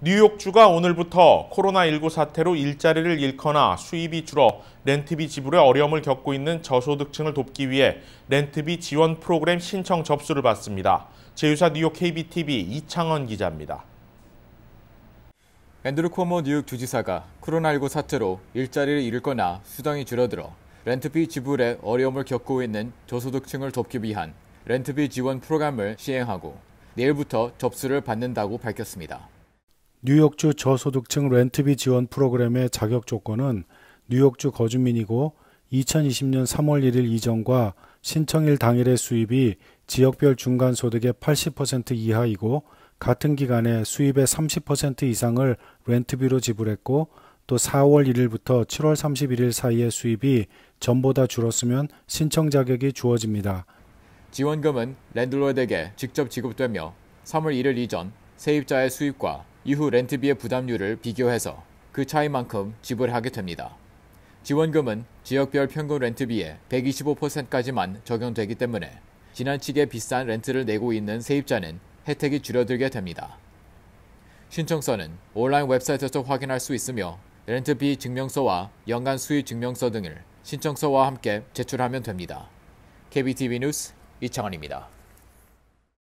뉴욕주가 오늘부터 코로나19 사태로 일자리를 잃거나 수입이 줄어 렌트비 지불에 어려움을 겪고 있는 저소득층을 돕기 위해 렌트비 지원 프로그램 신청 접수를 받습니다. 제휴사 뉴욕 KBTV 이창원 기자입니다. 앤드루 코머 뉴욕 주지사가 코로나19 사태로 일자리를 잃거나 수당이 줄어들어 렌트비 지불에 어려움을 겪고 있는 저소득층을 돕기 위한 렌트비 지원 프로그램을 시행하고 내일부터 접수를 받는다고 밝혔습니다. 뉴욕주 저소득층 렌트비 지원 프로그램의 자격 조건은 뉴욕주 거주민이고 2020년 3월 1일 이전과 신청일 당일의 수입이 지역별 중간 소득의 80% 이하이고 같은 기간에 수입의 30% 이상을 렌트비로 지불했고 또 4월 1일부터 7월 31일 사이의 수입이 전보다 줄었으면 신청 자격이 주어집니다. 지원금은 랜들로드에게 직접 지급되며 3월 1일 이전 세입자의 수입과 이후 렌트비의 부담률을 비교해서 그 차이만큼 지불하게 됩니다. 지원금은 지역별 평균 렌트비의 125%까지만 적용되기 때문에 지난치게 비싼 렌트를 내고 있는 세입자는 혜택이 줄어들게 됩니다. 신청서는 온라인 웹사이트에서 확인할 수 있으며 렌트비 증명서와 연간 수입 증명서 등을 신청서와 함께 제출하면 됩니다. KBTV 뉴스 이창원입니다.